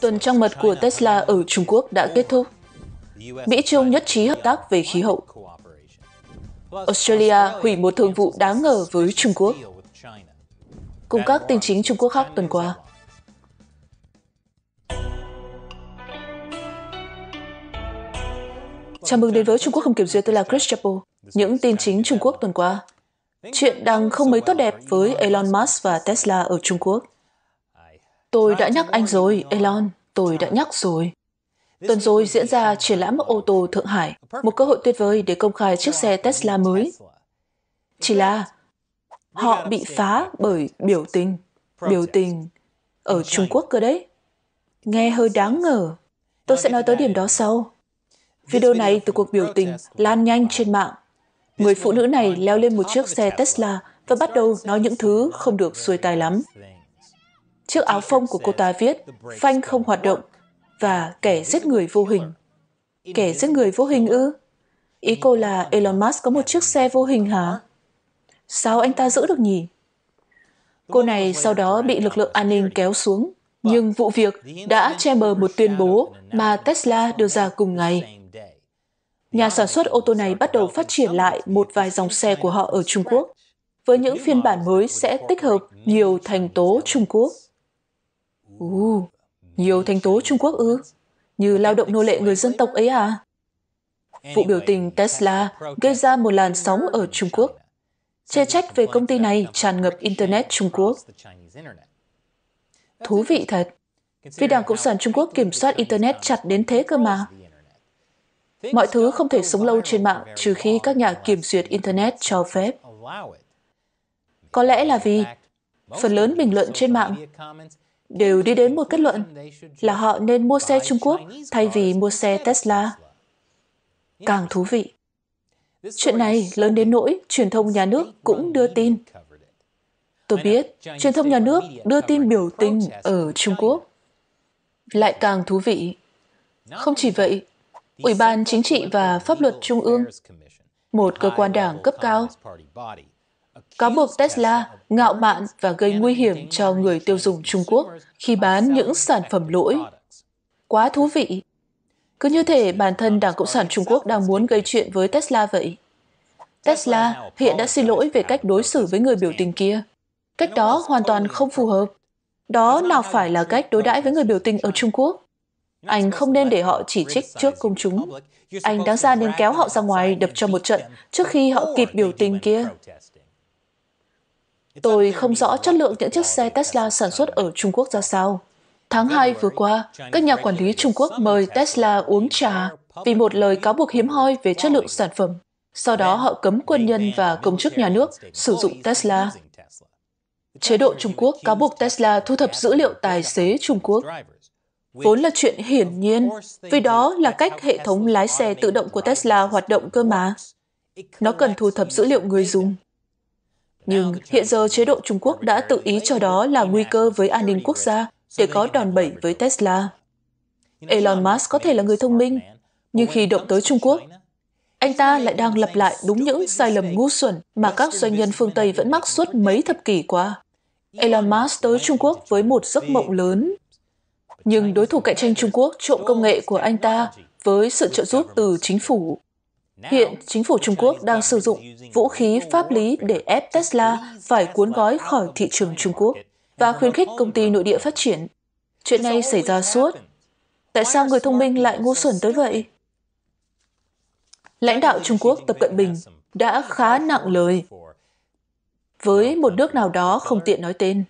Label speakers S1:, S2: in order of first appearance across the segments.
S1: Tuần trăng mật của Tesla ở Trung Quốc đã kết thúc. Mỹ Trung nhất trí hợp tác về khí hậu. Australia hủy một thương vụ đáng ngờ với Trung Quốc. Cùng các tin chính Trung Quốc khác tuần qua. Chào mừng đến với Trung Quốc không kiểm duyệt, tôi là Chris Chappell. Những tin chính Trung Quốc tuần qua. Chuyện đang không mấy tốt đẹp với Elon Musk và Tesla ở Trung Quốc. Tôi đã nhắc anh rồi, Elon. Tôi đã nhắc rồi. Tuần rồi diễn ra triển lãm ô tô Thượng Hải, một cơ hội tuyệt vời để công khai chiếc xe Tesla mới. Chỉ là họ bị phá bởi biểu tình. Biểu tình ở Trung Quốc cơ đấy. Nghe hơi đáng ngờ. Tôi sẽ nói tới điểm đó sau. Video này từ cuộc biểu tình lan nhanh trên mạng. Người phụ nữ này leo lên một chiếc xe Tesla và bắt đầu nói những thứ không được xuôi tai lắm. Chiếc áo phông của cô ta viết, phanh không hoạt động, và kẻ giết người vô hình. Kẻ giết người vô hình ư? Ý cô là Elon Musk có một chiếc xe vô hình hả? Sao anh ta giữ được nhỉ? Cô này sau đó bị lực lượng an ninh kéo xuống, nhưng vụ việc đã che mờ một tuyên bố mà Tesla đưa ra cùng ngày. Nhà sản xuất ô tô này bắt đầu phát triển lại một vài dòng xe của họ ở Trung Quốc, với những phiên bản mới sẽ tích hợp nhiều thành tố Trung Quốc. Ồ, nhiều thành tố Trung Quốc ư? Như lao động nô lệ người dân tộc ấy à? Vụ biểu tình Tesla gây ra một làn sóng ở Trung Quốc. Chê trách về công ty này tràn ngập Internet Trung Quốc. Thú vị thật, vì Đảng Cộng sản Trung Quốc kiểm soát Internet chặt đến thế cơ mà. Mọi thứ không thể sống lâu trên mạng trừ khi các nhà kiểm duyệt Internet cho phép. Có lẽ là vì phần lớn bình luận trên mạng đều đi đến một kết luận là họ nên mua xe Trung Quốc thay vì mua xe Tesla. Càng thú vị. Chuyện này lớn đến nỗi truyền thông nhà nước cũng đưa tin. Tôi biết truyền thông nhà nước đưa tin biểu tình ở Trung Quốc. Lại càng thú vị. Không chỉ vậy, Ủy ban Chính trị và Pháp luật Trung ương, một cơ quan đảng cấp cao, cáo buộc Tesla ngạo mạn và gây nguy hiểm cho người tiêu dùng Trung Quốc khi bán những sản phẩm lỗi. Quá thú vị! Cứ như thể bản thân Đảng Cộng sản Trung Quốc đang muốn gây chuyện với Tesla vậy. Tesla hiện đã xin lỗi về cách đối xử với người biểu tình kia. Cách đó hoàn toàn không phù hợp. Đó nào phải là cách đối đãi với người biểu tình ở Trung Quốc. Anh không nên để họ chỉ trích trước công chúng. Anh đáng ra nên kéo họ ra ngoài đập cho một trận trước khi họ kịp biểu tình kia. Tôi không rõ chất lượng những chiếc xe Tesla sản xuất ở Trung Quốc ra sao. Tháng 2 vừa qua, các nhà quản lý Trung Quốc mời Tesla uống trà vì một lời cáo buộc hiếm hoi về chất lượng sản phẩm. Sau đó họ cấm quân nhân và công chức nhà nước sử dụng Tesla. Chế độ Trung Quốc cáo buộc Tesla thu thập dữ liệu tài xế Trung Quốc. Vốn là chuyện hiển nhiên, vì đó là cách hệ thống lái xe tự động của Tesla hoạt động cơ mà. Nó cần thu thập dữ liệu người dùng. Nhưng hiện giờ chế độ Trung Quốc đã tự ý cho đó là nguy cơ với an ninh quốc gia để có đòn bẩy với Tesla. Elon Musk có thể là người thông minh, nhưng khi động tới Trung Quốc, anh ta lại đang lặp lại đúng những sai lầm ngu xuẩn mà các doanh nhân phương Tây vẫn mắc suốt mấy thập kỷ qua. Elon Musk tới Trung Quốc với một giấc mộng lớn. Nhưng đối thủ cạnh tranh Trung Quốc trộm công nghệ của anh ta với sự trợ giúp từ chính phủ. Hiện chính phủ Trung Quốc đang sử dụng vũ khí pháp lý để ép Tesla phải cuốn gói khỏi thị trường Trung Quốc và khuyến khích công ty nội địa phát triển. Chuyện này xảy ra suốt. Tại sao người thông minh lại ngu xuẩn tới vậy? Lãnh đạo Trung Quốc Tập Cận Bình đã khá nặng lời với một nước nào đó không tiện nói tên.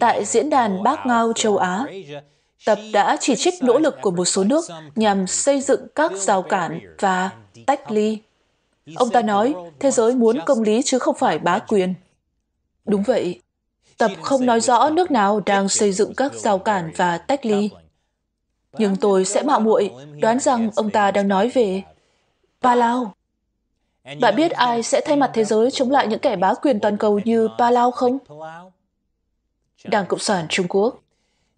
S1: Tại diễn đàn Bác Ngao châu Á, Tập đã chỉ trích nỗ lực của một số nước nhằm xây dựng các rào cản và tách ly. Ông ta nói, thế giới muốn công lý chứ không phải bá quyền. Đúng vậy. Tập không nói rõ nước nào đang xây dựng các rào cản và tách ly. Nhưng tôi sẽ mạo muội đoán rằng ông ta đang nói về Palau. Bạn biết ai sẽ thay mặt thế giới chống lại những kẻ bá quyền toàn cầu như Palau không? Đảng Cộng sản Trung Quốc.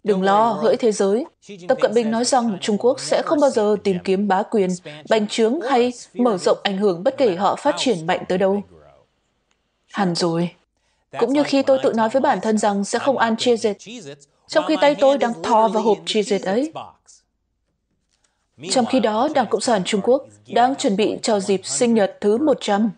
S1: Đừng lo, hỡi thế giới. Tập Cận Bình nói rằng Trung Quốc sẽ không bao giờ tìm kiếm bá quyền, bành trướng hay mở rộng ảnh hưởng bất kể họ phát triển mạnh tới đâu. Hẳn rồi. Cũng như khi tôi tự nói với bản thân rằng sẽ không ăn chia it trong khi tay tôi đang thò vào hộp chia it ấy. Trong khi đó, Đảng Cộng sản Trung Quốc đang chuẩn bị cho dịp sinh nhật thứ 100.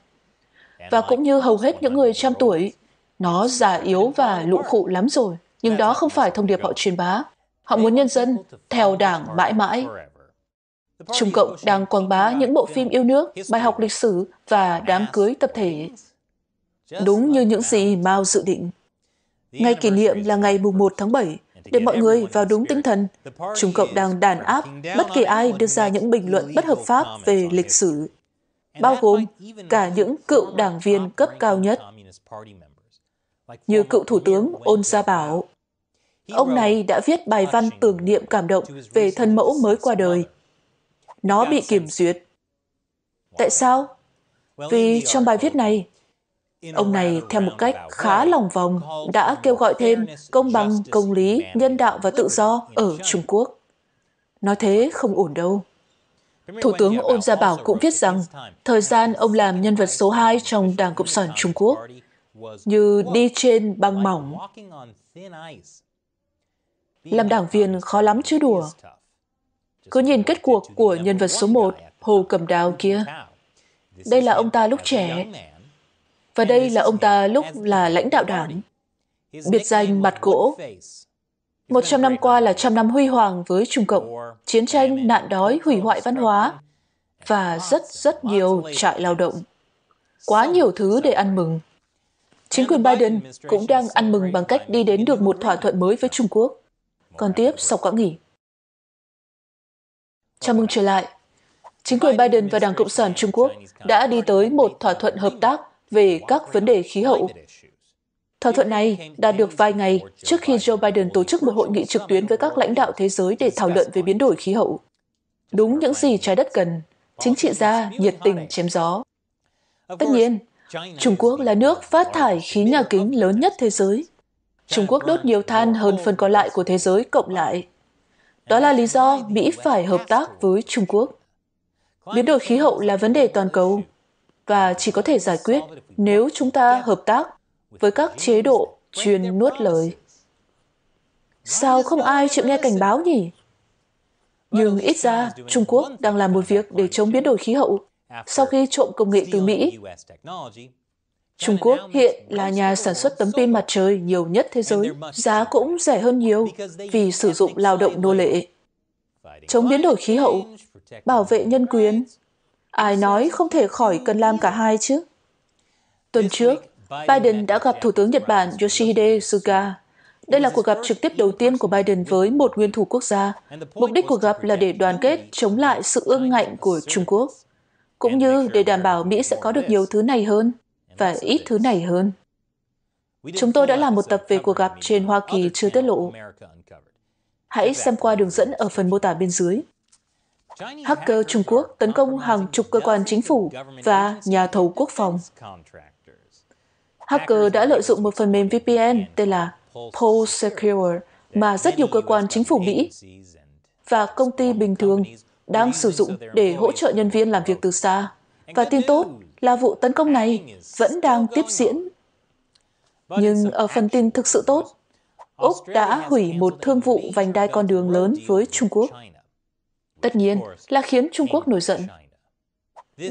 S1: Và cũng như hầu hết những người trăm tuổi, nó già yếu và lũ khụ lắm rồi nhưng đó không phải thông điệp họ truyền bá. Họ muốn nhân dân theo đảng mãi mãi. Trung Cộng đang quảng bá những bộ phim yêu nước, bài học lịch sử và đám cưới tập thể. Đúng như những gì Mao dự định. Ngày kỷ niệm là ngày mùng 1 tháng 7, để mọi người vào đúng tinh thần. Trung Cộng đang đàn áp bất kỳ ai đưa ra những bình luận bất hợp pháp về lịch sử, bao gồm cả những cựu đảng viên cấp cao nhất như cựu thủ tướng Ôn Gia Bảo. Ông này đã viết bài văn tưởng niệm cảm động về thân mẫu mới qua đời. Nó bị kiểm duyệt. Tại sao? Vì trong bài viết này, ông này theo một cách khá lòng vòng đã kêu gọi thêm công bằng, công lý, nhân đạo và tự do ở Trung Quốc. Nói thế không ổn đâu. Thủ tướng Ôn Gia Bảo cũng viết rằng thời gian ông làm nhân vật số 2 trong Đảng Cộng sản Trung Quốc như đi trên băng mỏng. Làm đảng viên khó lắm chứ đùa. Cứ nhìn kết cuộc của nhân vật số 1, Hồ Cầm Đào kia. Đây là ông ta lúc trẻ, và đây là ông ta lúc là lãnh đạo đảng. Biệt danh mặt gỗ. Một trăm năm qua là trăm năm huy hoàng với Trung Cộng, chiến tranh, nạn đói, hủy hoại văn hóa, và rất rất nhiều trại lao động. Quá nhiều thứ để ăn mừng. Chính quyền Biden cũng đang ăn mừng bằng cách đi đến được một thỏa thuận mới với Trung Quốc. Còn tiếp sau quãng nghỉ. Chào mừng trở lại. Chính quyền Biden và Đảng Cộng sản Trung Quốc đã đi tới một thỏa thuận hợp tác về các vấn đề khí hậu. Thỏa thuận này đạt được vài ngày trước khi Joe Biden tổ chức một hội nghị trực tuyến với các lãnh đạo thế giới để thảo luận về biến đổi khí hậu. Đúng những gì trái đất cần, chính trị gia nhiệt tình chém gió. Tất nhiên, Trung Quốc là nước phát thải khí nhà kính lớn nhất thế giới. Trung Quốc đốt nhiều than hơn phần còn lại của thế giới cộng lại. Đó là lý do Mỹ phải hợp tác với Trung Quốc. Biến đổi khí hậu là vấn đề toàn cầu và chỉ có thể giải quyết nếu chúng ta hợp tác với các chế độ truyền nuốt lời. Sao không ai chịu nghe cảnh báo nhỉ? Nhưng ít ra, Trung Quốc đang làm một việc để chống biến đổi khí hậu sau khi trộm công nghệ từ Mỹ. Trung Quốc hiện là nhà sản xuất tấm pin mặt trời nhiều nhất thế giới, giá cũng rẻ hơn nhiều vì sử dụng lao động nô lệ. Chống biến đổi khí hậu, bảo vệ nhân quyền, ai nói không thể khỏi cần làm cả hai chứ? Tuần trước, Biden đã gặp Thủ tướng Nhật Bản Yoshihide Suga. Đây là cuộc gặp trực tiếp đầu tiên của Biden với một nguyên thủ quốc gia. Mục đích cuộc gặp là để đoàn kết chống lại sự ương ngạnh của Trung Quốc cũng như để đảm bảo Mỹ sẽ có được nhiều thứ này hơn và ít thứ này hơn. Chúng tôi đã làm một tập về cuộc gặp trên Hoa Kỳ chưa tiết lộ. Hãy xem qua đường dẫn ở phần mô tả bên dưới. Hacker Trung Quốc tấn công hàng chục cơ quan chính phủ và nhà thầu quốc phòng. Hacker đã lợi dụng một phần mềm VPN tên là Pulse Secure mà rất nhiều cơ quan chính phủ Mỹ và công ty bình thường đang sử dụng để hỗ trợ nhân viên làm việc từ xa. Và tin tốt là vụ tấn công này vẫn đang tiếp diễn. Nhưng ở phần tin thực sự tốt, Úc đã hủy một thương vụ vành đai con đường lớn với Trung Quốc. Tất nhiên là khiến Trung Quốc nổi giận.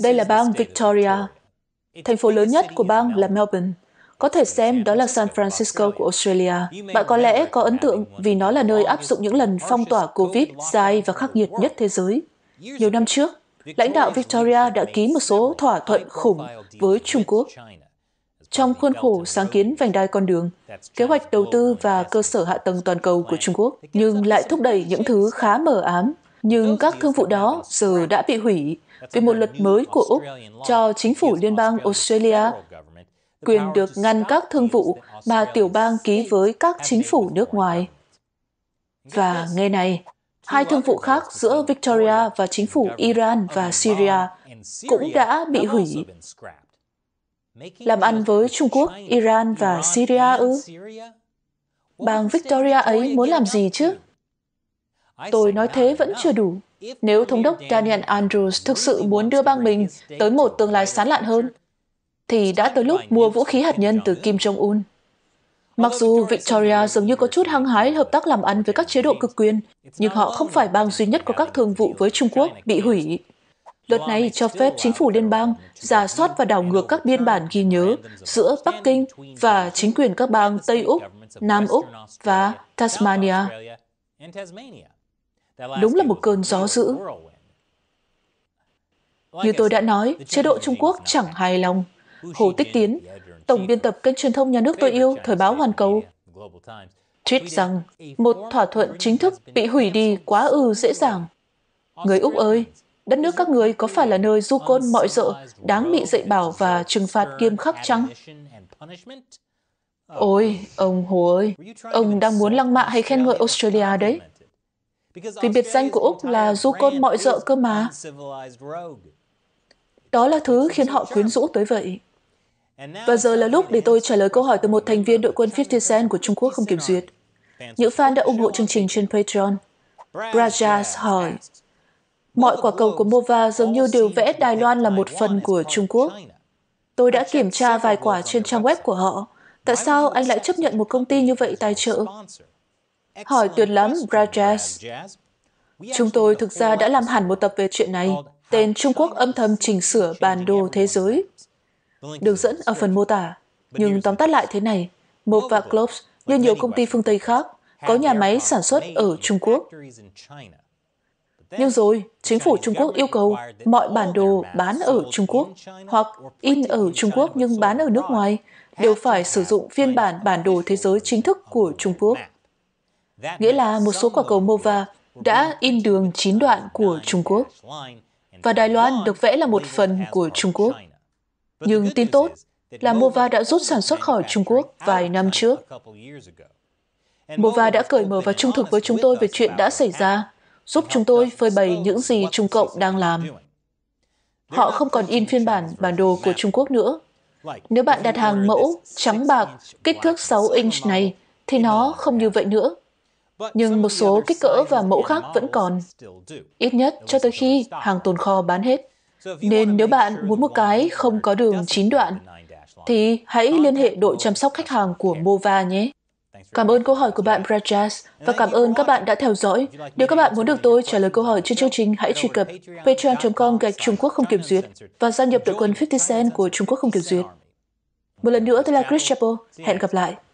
S1: Đây là bang Victoria. Thành phố lớn nhất của bang là Melbourne có thể xem đó là San Francisco của Australia. Bạn có lẽ có ấn tượng vì nó là nơi áp dụng những lần phong tỏa COVID dài và khắc nghiệt nhất thế giới. Nhiều năm trước, lãnh đạo Victoria đã ký một số thỏa thuận khủng với Trung Quốc trong khuôn khổ sáng kiến vành đai con đường, kế hoạch đầu tư và cơ sở hạ tầng toàn cầu của Trung Quốc, nhưng lại thúc đẩy những thứ khá mờ ám. Nhưng các thương vụ đó giờ đã bị hủy vì một luật mới của Úc cho chính phủ liên bang Australia quyền được ngăn các thương vụ mà tiểu bang ký với các chính phủ nước ngoài. Và nghe này, hai thương vụ khác giữa Victoria và chính phủ Iran và Syria cũng đã bị hủy. Làm ăn với Trung Quốc, Iran và Syria ư? Bang Victoria ấy muốn làm gì chứ? Tôi nói thế vẫn chưa đủ. Nếu Thống đốc Daniel Andrews thực sự muốn đưa bang mình tới một tương lai sán lạn hơn, thì đã tới lúc mua vũ khí hạt nhân từ Kim Jong-un. Mặc dù Victoria dường như có chút hăng hái hợp tác làm ăn với các chế độ cực quyền, nhưng họ không phải bang duy nhất có các thương vụ với Trung Quốc bị hủy. Luật này cho phép chính phủ liên bang giả soát và đảo ngược các biên bản ghi nhớ giữa Bắc Kinh và chính quyền các bang Tây Úc, Nam Úc và Tasmania. Đúng là một cơn gió dữ. Như tôi đã nói, chế độ Trung Quốc chẳng hài lòng Hồ Tích Tiến, tổng biên tập kênh truyền thông nhà nước tôi yêu Thời báo Hoàn Cầu, tweet rằng một thỏa thuận chính thức bị hủy đi quá ư dễ dàng. Người Úc ơi, đất nước các người có phải là nơi du côn mọi dợ, đáng bị dạy bảo và trừng phạt kiêm khắc chăng? Ôi, ông Hồ ơi, ông đang muốn lăng mạ hay khen ngợi Australia đấy. Vì biệt danh của Úc là du côn mọi dợ cơ mà. Đó là thứ khiến họ quyến rũ tới vậy. Và giờ là lúc để tôi trả lời câu hỏi từ một thành viên đội quân 50 Cent của Trung Quốc không kiểm duyệt. Những fan đã ủng hộ chương trình trên Patreon. Brajas hỏi, mọi quả cầu của Mova giống như đều vẽ Đài Loan là một phần của Trung Quốc. Tôi đã kiểm tra vài quả trên trang web của họ. Tại sao anh lại chấp nhận một công ty như vậy tài trợ? Hỏi tuyệt lắm, Brajas. Chúng tôi thực ra đã làm hẳn một tập về chuyện này, tên Trung Quốc âm thầm chỉnh sửa bản đồ thế giới. Đường dẫn ở phần mô tả. Nhưng tóm tắt lại thế này, Mộc và Globes như nhiều công ty phương Tây khác có nhà máy sản xuất ở Trung Quốc. Nhưng rồi, chính phủ Trung Quốc yêu cầu mọi bản đồ bán ở Trung Quốc hoặc in ở Trung Quốc nhưng bán ở nước ngoài đều phải sử dụng phiên bản bản đồ thế giới chính thức của Trung Quốc. Nghĩa là một số quả cầu MOVA đã in đường chín đoạn của Trung Quốc, và Đài Loan được vẽ là một phần của Trung Quốc. Nhưng tin tốt là Mova đã rút sản xuất khỏi Trung Quốc vài năm trước. Mova đã cởi mở và trung thực với chúng tôi về chuyện đã xảy ra, giúp chúng tôi phơi bày những gì Trung Cộng đang làm. Họ không còn in phiên bản bản đồ của Trung Quốc nữa. Nếu bạn đặt hàng mẫu trắng bạc kích thước 6 inch này, thì nó không như vậy nữa. Nhưng một số kích cỡ và mẫu khác vẫn còn, ít nhất cho tới khi hàng tồn kho bán hết. Nên nếu bạn muốn một cái không có đường 9 đoạn, thì hãy liên hệ đội chăm sóc khách hàng của Mova nhé. Cảm ơn câu hỏi của bạn Brajas và cảm ơn các bạn đã theo dõi. Nếu các bạn muốn được tôi trả lời câu hỏi trên chương trình, hãy truy cập patreon.com gạch Trung Quốc không kiểm duyệt và gia nhập đội quân 50 Cent của Trung Quốc không kiểm duyệt. Một lần nữa, tôi là Chris Chappell. Hẹn gặp lại.